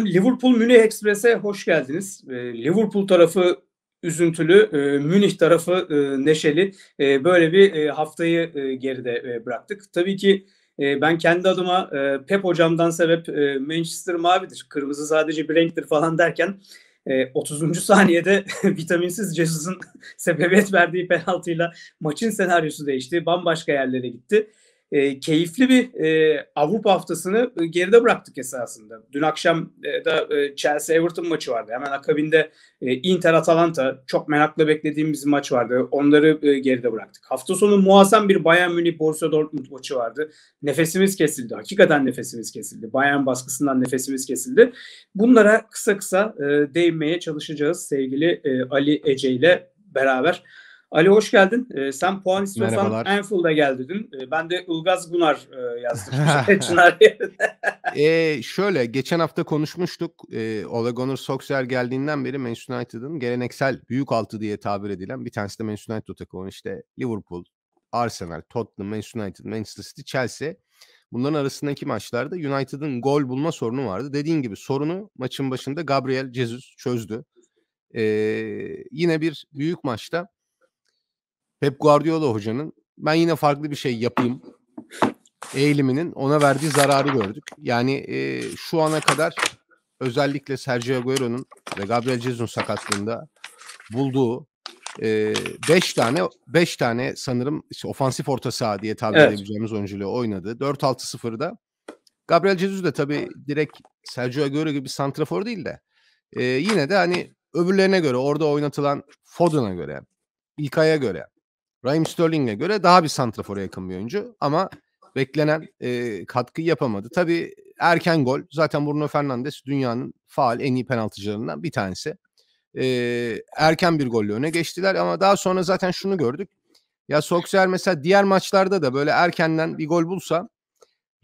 Liverpool Münih Express'e hoş geldiniz. Ee, Liverpool tarafı üzüntülü, e, Münih tarafı e, neşeli. E, böyle bir haftayı geride bıraktık. Tabii ki ben kendi adıma Pep hocamdan sebep Manchester mavidir, kırmızı sadece bir renktir falan derken 30. saniyede vitaminsiz Jesus'un sebebiyet verdiği penaltıyla maçın senaryosu değişti. Bambaşka yerlere gitti e, keyifli bir e, Avrupa haftasını e, geride bıraktık esasında. Dün akşam e, da e, Chelsea Everton maçı vardı. Hemen akabinde e, Inter Atalanta çok merakla beklediğimiz maç vardı. Onları e, geride bıraktık. Hafta sonu muazzam bir Bayern Münih Borussia Dortmund maçı vardı. Nefesimiz kesildi. Hakikaten nefesimiz kesildi. Bayern baskısından nefesimiz kesildi. Bunlara kısa kısa e, değinmeye çalışacağız sevgili e, Ali Ece ile beraber. Ali hoş geldin. Ee, sen puan istiyorsan Enfield'a e geldi dün. Ee, ben de Ulgaz Gunar e, yazdım. Çınar ee, şöyle geçen hafta konuşmuştuk. Ee, Ole Gunnar Solskjaer geldiğinden beri Manchester United'ın geleneksel büyük altı diye tabir edilen bir tanesi de Manchester United takımı. işte Liverpool, Arsenal, Tottenham, Manchester United, Manchester City, Chelsea. Bunların arasındaki maçlarda United'ın gol bulma sorunu vardı. Dediğin gibi sorunu maçın başında Gabriel Jesus çözdü. Ee, yine bir büyük maçta Pep Guardiola hocanın ben yine farklı bir şey yapayım eğiliminin ona verdiği zararı gördük. Yani e, şu ana kadar özellikle Sergio Agüero'nun ve Gabriel Jesus'un sakatlığında bulduğu 5 e, beş tane 5 tane sanırım işte ofansif orta saha diye tabir evet. edebileceğimiz oyuncuyla oynadı. 4-6-0'da Gabriel Jesus de tabii direkt Sergio Agüero gibi bir santrafor değil de e, yine de hani öbürlerine göre orada oynatılan Foden'a göre, İlkay'a göre Raheem Sterling'e göre daha bir santrafora yakın bir oyuncu ama beklenen e, katkı yapamadı. Tabii erken gol. Zaten Bruno Fernandes dünyanın faal en iyi penaltıcılarından bir tanesi. E, erken bir golle öne geçtiler ama daha sonra zaten şunu gördük. Ya Soksiyer mesela diğer maçlarda da böyle erkenden bir gol bulsa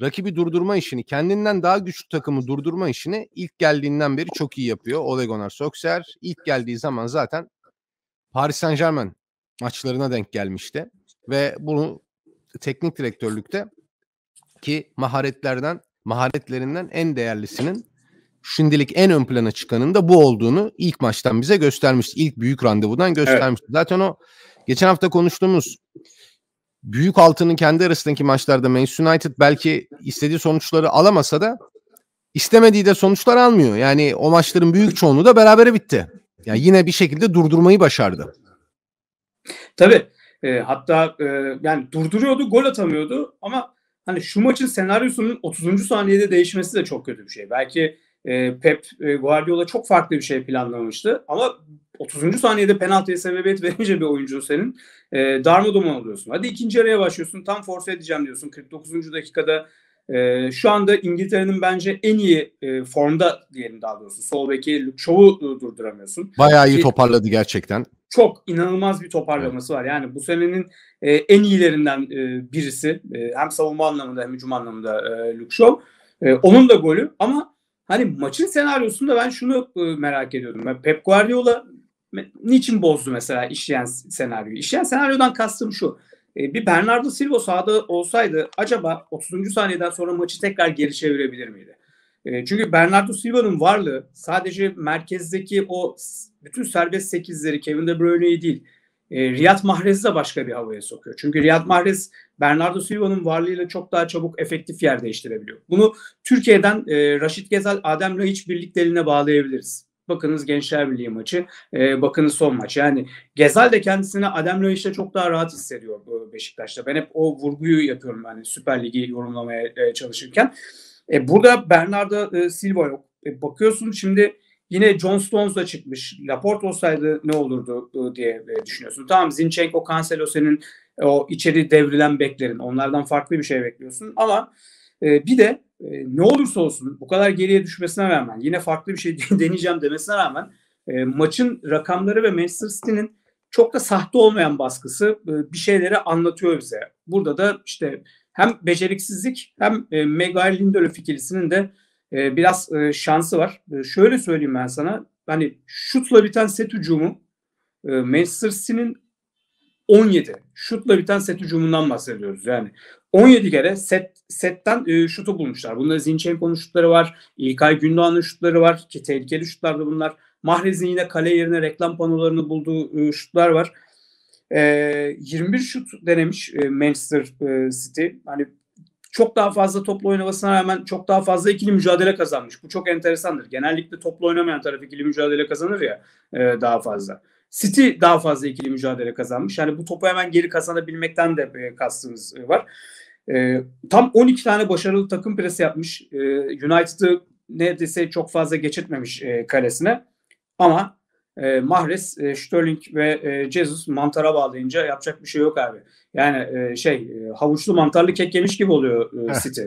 rakibi durdurma işini, kendinden daha güçlü takımı durdurma işini ilk geldiğinden beri çok iyi yapıyor Ole Gunnar Solskjaer. İlk geldiği zaman zaten Paris Saint Germain maçlarına denk gelmişti. Ve bunu teknik direktörlükte ki maharetlerden maharetlerinden en değerlisinin şimdilik en ön plana çıkanın da bu olduğunu ilk maçtan bize göstermişti. İlk büyük randevudan göstermişti. Evet. Zaten o geçen hafta konuştuğumuz büyük altının kendi arasındaki maçlarda Manchester United belki istediği sonuçları alamasa da istemediği de sonuçlar almıyor. Yani o maçların büyük çoğunluğu da berabere bitti. Yani yine bir şekilde durdurmayı başardı. Tabii. E, hatta e, yani durduruyordu, gol atamıyordu ama hani şu maçın senaryosunun 30. saniyede değişmesi de çok kötü bir şey. Belki e, Pep e, Guardiola çok farklı bir şey planlamıştı ama 30. saniyede penaltıya sebebiyet verince bir oyuncu senin e, darmadağın oluyorsun. Hadi ikinci araya başlıyorsun. Tam force edeceğim diyorsun. 49. dakikada e, şu anda İngiltere'nin bence en iyi e, formda diyelim daha doğrusu. Sol beki Luke Shaw'u e, durduramıyorsun. Bayağı iyi toparladı gerçekten çok inanılmaz bir toparlaması var. Yani bu senenin e, en iyilerinden e, birisi. E, hem savunma anlamında hem hücum anlamında e, Luke Shaw. E, onun da golü ama hani maçın senaryosunda ben şunu e, merak ediyordum. Ben Pep Guardiola niçin bozdu mesela işleyen senaryoyu? İşleyen senaryodan kastım şu. E, bir Bernardo Silva sahada olsaydı acaba 30. saniyeden sonra maçı tekrar geri çevirebilir miydi? E, çünkü Bernardo Silva'nın varlığı sadece merkezdeki o bütün serbest sekizleri Kevin De Bruyne'yi değil e, Riyad Mahrez'i de başka bir havaya sokuyor. Çünkü Riyad Mahrez Bernardo Silva'nın varlığıyla çok daha çabuk efektif yer değiştirebiliyor. Bunu Türkiye'den e, Raşit Gezel, Adem Laiç birliklerine bağlayabiliriz. Bakınız Gençler Birliği maçı, e, bakınız son maç. Yani Gezal de kendisini Adem Laiç'te çok daha rahat hissediyor Beşiktaş'ta. Ben hep o vurguyu yapıyorum yani Süper Lig'i yorumlamaya e, çalışırken. E, burada Bernardo e, Silva yok. E, bakıyorsun şimdi yine John Stones da çıkmış. Laporte olsaydı ne olurdu e, diye e, düşünüyorsun. Tamam Zinchenko, Cancelo senin o içeri devrilen beklerin. Onlardan farklı bir şey bekliyorsun ama e, bir de e, ne olursa olsun bu kadar geriye düşmesine rağmen yine farklı bir şey deneyeceğim demesine rağmen e, maçın rakamları ve Manchester City'nin çok da sahte olmayan baskısı e, bir şeyleri anlatıyor bize. Burada da işte hem beceriksizlik hem e, Megail Lindelöf ikilisinin de e, biraz e, şansı var. E, şöyle söyleyeyim ben sana. Hani şutla biten set hücumu e, Manchester City'nin 17 şutla biten set hücumundan bahsediyoruz yani. 17 kere set setten e, şutu bulmuşlar. Bunda Zinchenko'nun şutları var. İlkay Gündoğan'ın şutları var ki tehlikeli şutlardı bunlar. Mahrez'in yine kale yerine reklam panolarını bulduğu e, şutlar var. E, ee, 21 şut denemiş e, Manchester e, City. Hani çok daha fazla toplu oynamasına rağmen çok daha fazla ikili mücadele kazanmış. Bu çok enteresandır. Genellikle toplu oynamayan taraf ikili mücadele kazanır ya e, daha fazla. City daha fazla ikili mücadele kazanmış. Yani bu topu hemen geri kazanabilmekten de e, kastımız e, var. E, tam 12 tane başarılı takım presi yapmış. E, United'ı neredeyse çok fazla geçirtmemiş e, kalesine. Ama e, Mahrez, e, Sterling ve e, Jesus mantara bağlayınca yapacak bir şey yok abi. Yani e, şey e, havuçlu mantarlı kek yemiş gibi oluyor e, City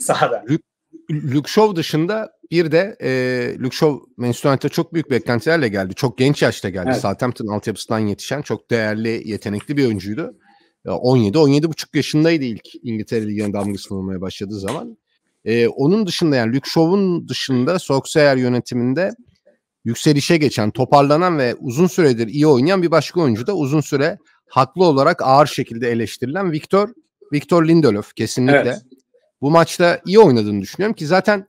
sahada. Luke Shaw dışında bir de e, Luke Shaw Manchester United'a çok büyük beklentilerle geldi. Çok genç yaşta geldi. Evet. Southampton altyapısından yetişen çok değerli, yetenekli bir oyuncuydu. 17 e, 17,5 yaşındaydı ilk İngiltere Ligi'ne damgasını vurmaya başladığı zaman. E, onun dışında yani Luke Shaw'un dışında Solskjaer yönetiminde yükselişe geçen, toparlanan ve uzun süredir iyi oynayan bir başka oyuncu da uzun süre haklı olarak ağır şekilde eleştirilen Victor Victor Lindelöf kesinlikle. Evet. Bu maçta iyi oynadığını düşünüyorum ki zaten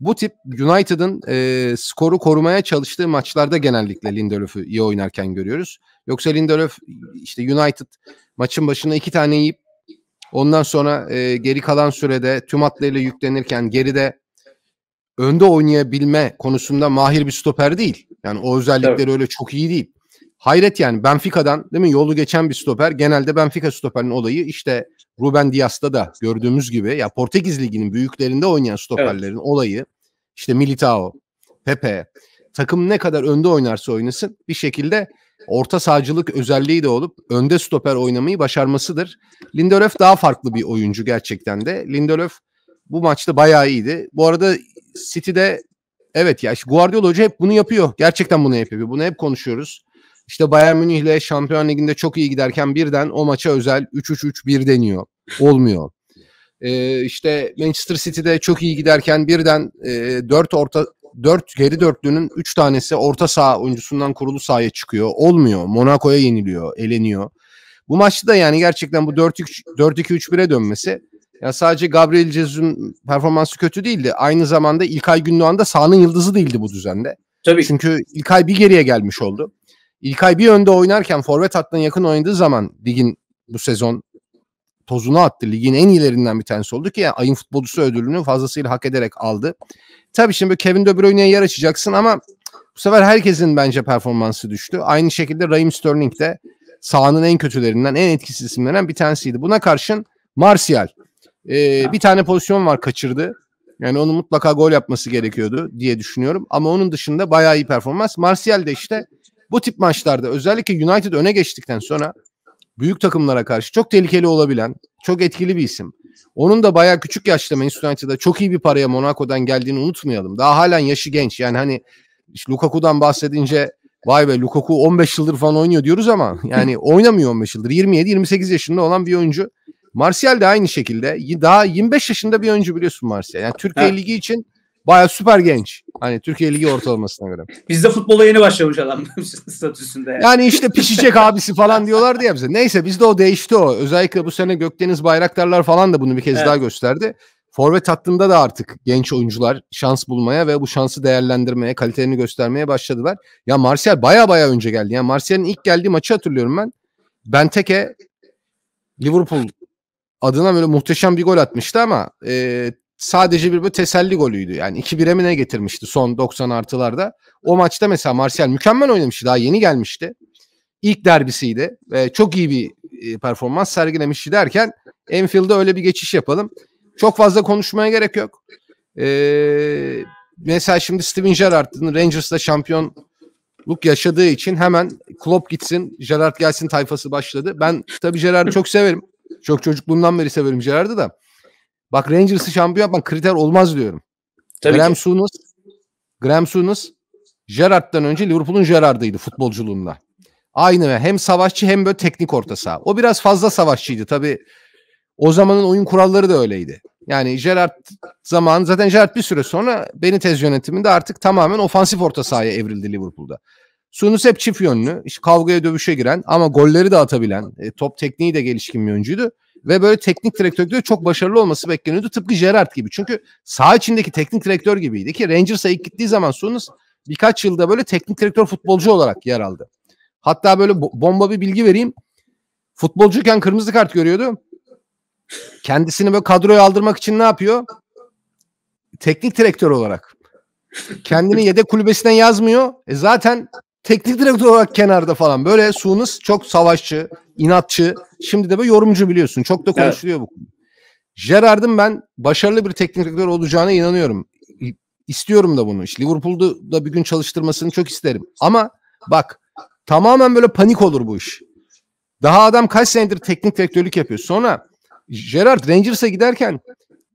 bu tip United'ın e, skoru korumaya çalıştığı maçlarda genellikle Lindelöf'ü iyi oynarken görüyoruz. Yoksa Lindelöf işte United maçın başına iki tane yiyip ondan sonra e, geri kalan sürede tüm hatlarıyla yüklenirken geride önde oynayabilme konusunda mahir bir stoper değil. Yani o özellikleri evet. öyle çok iyi değil. Hayret yani Benfica'dan değil mi yolu geçen bir stoper. Genelde Benfica stoperinin olayı işte Ruben Dias'ta da gördüğümüz gibi ya Portekiz Ligi'nin büyüklerinde oynayan stoperlerin evet. olayı işte Militao, Pepe takım ne kadar önde oynarsa oynasın bir şekilde orta sağcılık özelliği de olup önde stoper oynamayı başarmasıdır. Lindelöf daha farklı bir oyuncu gerçekten de. Lindelöf bu maçta bayağı iyiydi. Bu arada City'de evet ya Guardiola Hoca hep bunu yapıyor. Gerçekten bunu yapıyor. Bunu hep konuşuyoruz. İşte Bayern Münih'le Şampiyon Ligi'nde çok iyi giderken birden o maça özel 3-3-3-1 deniyor. Olmuyor. Ee, işte Manchester City'de çok iyi giderken birden e, 4 orta 4 geri dörtlünün 3 tanesi orta saha oyuncusundan kurulu sahaya çıkıyor. Olmuyor. Monaco'ya yeniliyor, eleniyor. Bu maçta da yani gerçekten bu 4-2-3-1'e dönmesi ya sadece Gabriel Jesus'un performansı kötü değildi. Aynı zamanda İlkay Gündoğan da sahanın yıldızı değildi bu düzende. Tabii. Çünkü İlkay bir geriye gelmiş oldu. İlkay bir önde oynarken forvet hattına yakın oynadığı zaman ligin bu sezon tozunu attı. Ligin en iyilerinden bir tanesi oldu ki yani ayın futbolcusu ödülünü fazlasıyla hak ederek aldı. Tabii şimdi Kevin De Bruyne'ye yer açacaksın ama bu sefer herkesin bence performansı düştü. Aynı şekilde Raheem Sterling de sahanın en kötülerinden, en etkisiz isimlerinden bir tanesiydi. Buna karşın Martial ee, bir tane pozisyon var kaçırdı. Yani onu mutlaka gol yapması gerekiyordu diye düşünüyorum. Ama onun dışında bayağı iyi performans. Martial de işte bu tip maçlarda özellikle United öne geçtikten sonra büyük takımlara karşı çok tehlikeli olabilen, çok etkili bir isim. Onun da bayağı küçük yaşta Manchester United'da çok iyi bir paraya Monaco'dan geldiğini unutmayalım. Daha halen yaşı genç. Yani hani işte Lukaku'dan bahsedince vay be Lukaku 15 yıldır falan oynuyor diyoruz ama yani oynamıyor 15 yıldır. 27-28 yaşında olan bir oyuncu. Martial de aynı şekilde. Daha 25 yaşında bir oyuncu biliyorsun Martial. Yani Türkiye ha. Ligi için bayağı süper genç. Hani Türkiye Ligi ortalamasına göre. Biz de futbola yeni başlamış adam statüsünde. Yani. yani işte pişecek abisi falan diyorlardı ya bize. Neyse bizde o değişti o. Özellikle bu sene Gökdeniz Bayraktarlar falan da bunu bir kez evet. daha gösterdi. Forvet hattında da artık genç oyuncular şans bulmaya ve bu şansı değerlendirmeye, kalitelerini göstermeye başladılar. Ya Martial baya baya önce geldi. Yani Martial'in ilk geldiği maçı hatırlıyorum ben. Benteke Liverpool adına böyle muhteşem bir gol atmıştı ama e, sadece bir böyle teselli golüydü. Yani 2-1'e mi ne getirmişti son 90 artılarda. O maçta mesela Martial mükemmel oynamıştı. Daha yeni gelmişti. İlk derbisiydi ve çok iyi bir e, performans sergilemişti derken Enfield'a öyle bir geçiş yapalım. Çok fazla konuşmaya gerek yok. Ee, mesela şimdi Steven Gerrard'ın Rangers'da şampiyonluk yaşadığı için hemen Klopp gitsin, Gerrard gelsin tayfası başladı. Ben tabii Gerrard'ı çok severim. Çok çocukluğumdan beri severim Gerard'ı da. Bak Rangers'ı şampiyon yapmak kriter olmaz diyorum. Tabii Graham ki. Souness, Graham Souness Gerard'dan önce Liverpool'un Gerard'ıydı futbolculuğunda. Aynı ve hem savaşçı hem böyle teknik orta saha. O biraz fazla savaşçıydı tabii. O zamanın oyun kuralları da öyleydi. Yani Gerard zaman zaten Gerard bir süre sonra Benitez yönetiminde artık tamamen ofansif orta sahaya evrildi Liverpool'da. Sunus hep çift yönlü. İşte kavgaya dövüşe giren ama golleri de atabilen, e, top tekniği de gelişkin bir oyuncuydu. Ve böyle teknik direktörlükte çok başarılı olması bekleniyordu. Tıpkı Gerard gibi. Çünkü sağ içindeki teknik direktör gibiydi ki Rangers'a ilk gittiği zaman Sunus birkaç yılda böyle teknik direktör futbolcu olarak yer aldı. Hatta böyle bomba bir bilgi vereyim. Futbolcuyken kırmızı kart görüyordu. Kendisini böyle kadroya aldırmak için ne yapıyor? Teknik direktör olarak. Kendini yedek kulübesinden yazmıyor. E zaten teknik direktör olarak kenarda falan. Böyle Suunus çok savaşçı, inatçı. Şimdi de böyle yorumcu biliyorsun. Çok da konuşuluyor evet. bu konu. Gerard'ın ben başarılı bir teknik direktör olacağına inanıyorum. İstiyorum da bunu. İşte Liverpool'da da bir gün çalıştırmasını çok isterim. Ama bak tamamen böyle panik olur bu iş. Daha adam kaç senedir teknik direktörlük yapıyor. Sonra Gerard Rangers'a giderken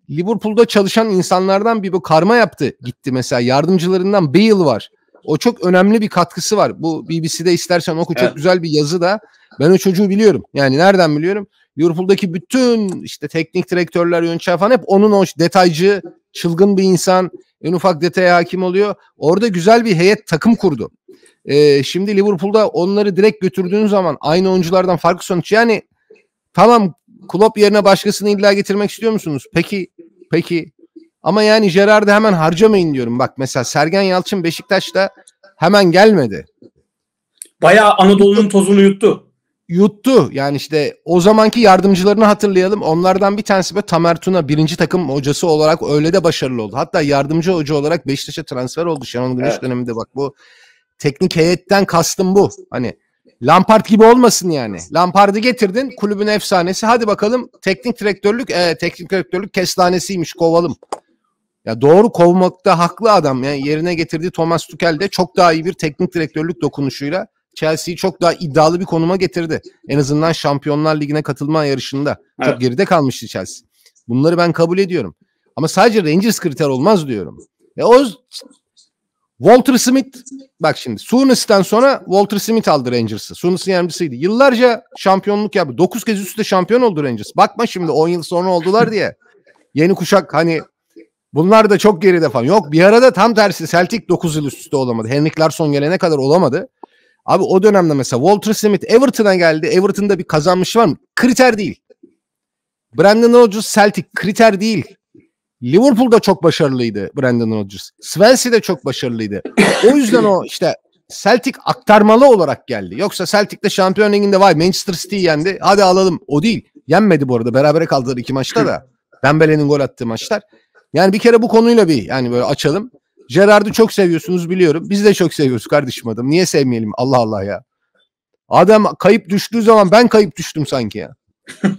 Liverpool'da çalışan insanlardan bir bu karma yaptı. Gitti mesela yardımcılarından Bale var. O çok önemli bir katkısı var. Bu BBC'de istersen oku evet. çok güzel bir yazı da. Ben o çocuğu biliyorum. Yani nereden biliyorum? Liverpool'daki bütün işte teknik direktörler, yöneticiler falan hep onun o detaycı, çılgın bir insan. En ufak detaya hakim oluyor. Orada güzel bir heyet takım kurdu. Ee, şimdi Liverpool'da onları direkt götürdüğün zaman aynı oyunculardan farklı sonuç. Yani tamam Klopp yerine başkasını illa getirmek istiyor musunuz? Peki peki ama yani Gerard'ı hemen harcamayın diyorum. Bak mesela Sergen Yalçın Beşiktaş'ta hemen gelmedi. Bayağı Anadolu'nun tozunu yuttu. Yuttu. Yani işte o zamanki yardımcılarını hatırlayalım. Onlardan bir tanesi böyle Tamer Tuna birinci takım hocası olarak öyle de başarılı oldu. Hatta yardımcı hoca olarak Beşiktaş'a transfer oldu Şenol Güneş evet. döneminde. Bak bu teknik heyetten kastım bu. Hani Lampard gibi olmasın yani. Lampard'ı getirdin kulübün efsanesi. Hadi bakalım teknik direktörlük e, teknik direktörlük kestanesiymiş kovalım. Ya doğru kovmakta haklı adam. Yani yerine getirdiği Thomas Tuchel de çok daha iyi bir teknik direktörlük dokunuşuyla Chelsea'yi çok daha iddialı bir konuma getirdi. En azından Şampiyonlar Ligi'ne katılma yarışında evet. çok geride kalmıştı Chelsea. Bunları ben kabul ediyorum. Ama sadece Rangers kriter olmaz diyorum. Ya e o Walter Smith bak şimdi Sunnis'ten sonra Walter Smith aldı Rangers'ı. Sunnis'in yardımcısıydı. Yıllarca şampiyonluk yaptı. 9 kez üstte şampiyon oldu Rangers. Bakma şimdi 10 yıl sonra oldular diye. Yeni kuşak hani Bunlar da çok geride falan. Yok bir arada tam tersi Celtic 9 yıl üst üste olamadı. Henrik Larsson gelene kadar olamadı. Abi o dönemde mesela Walter Smith Everton'a geldi. Everton'da bir kazanmış var mı? Kriter değil. Brandon Rodgers Celtic kriter değil. Liverpool'da çok başarılıydı Brandon Rodgers. Swansea'de çok başarılıydı. O yüzden o işte Celtic aktarmalı olarak geldi. Yoksa Celtic'te şampiyon liginde vay Manchester City yendi. Hadi alalım. O değil. Yenmedi bu arada. Berabere kaldılar iki maçta da. Dembele'nin gol attığı maçlar. Yani bir kere bu konuyla bir yani böyle açalım. Gerard'ı çok seviyorsunuz biliyorum. Biz de çok seviyoruz kardeşim adam. Niye sevmeyelim? Allah Allah ya. Adam kayıp düştüğü zaman ben kayıp düştüm sanki ya.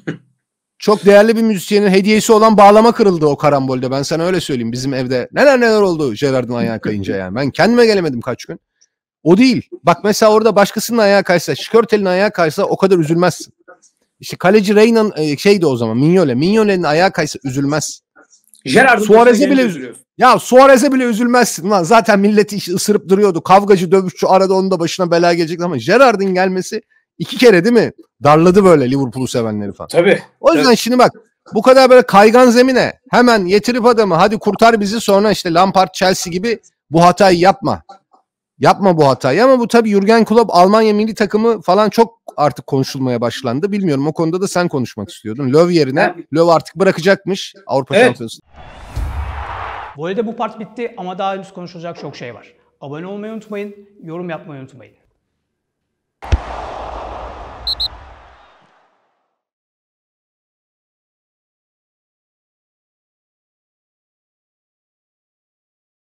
çok değerli bir müzisyenin hediyesi olan bağlama kırıldı o karambolde. Ben sana öyle söyleyeyim bizim evde. Neler neler oldu Gerard'ın ayağı kayınca yani. Ben kendime gelemedim kaç gün. O değil. Bak mesela orada başkasının ayağı kaysa, Şikörtel'in ayağı kaysa o kadar üzülmezsin. İşte kaleci Reyna'nın e, şeydi o zaman Mignole. Mignole'nin ayağı kaysa üzülmez. Gerard'ın Suarez'e bile üzülüyor. Ya Suarez'e bile üzülmezsin lan. Zaten milleti ısırıp duruyordu. Kavgacı dövüşçü arada onun da başına bela gelecek ama Gerard'ın gelmesi iki kere değil mi? Darladı böyle Liverpool'u sevenleri falan. Tabii. O yüzden evet. şimdi bak bu kadar böyle kaygan zemine hemen yetirip adamı hadi kurtar bizi sonra işte Lampard Chelsea gibi bu hatayı yapma. Yapma bu hatayı ama bu tabii Jurgen Klopp Almanya milli takımı falan çok artık konuşulmaya başlandı. Bilmiyorum o konuda da sen konuşmak istiyordun. Löw yerine Löw artık bırakacakmış Avrupa evet. Şampiyonası. Bu arada bu part bitti ama daha henüz konuşulacak çok şey var. Abone olmayı unutmayın, yorum yapmayı unutmayın.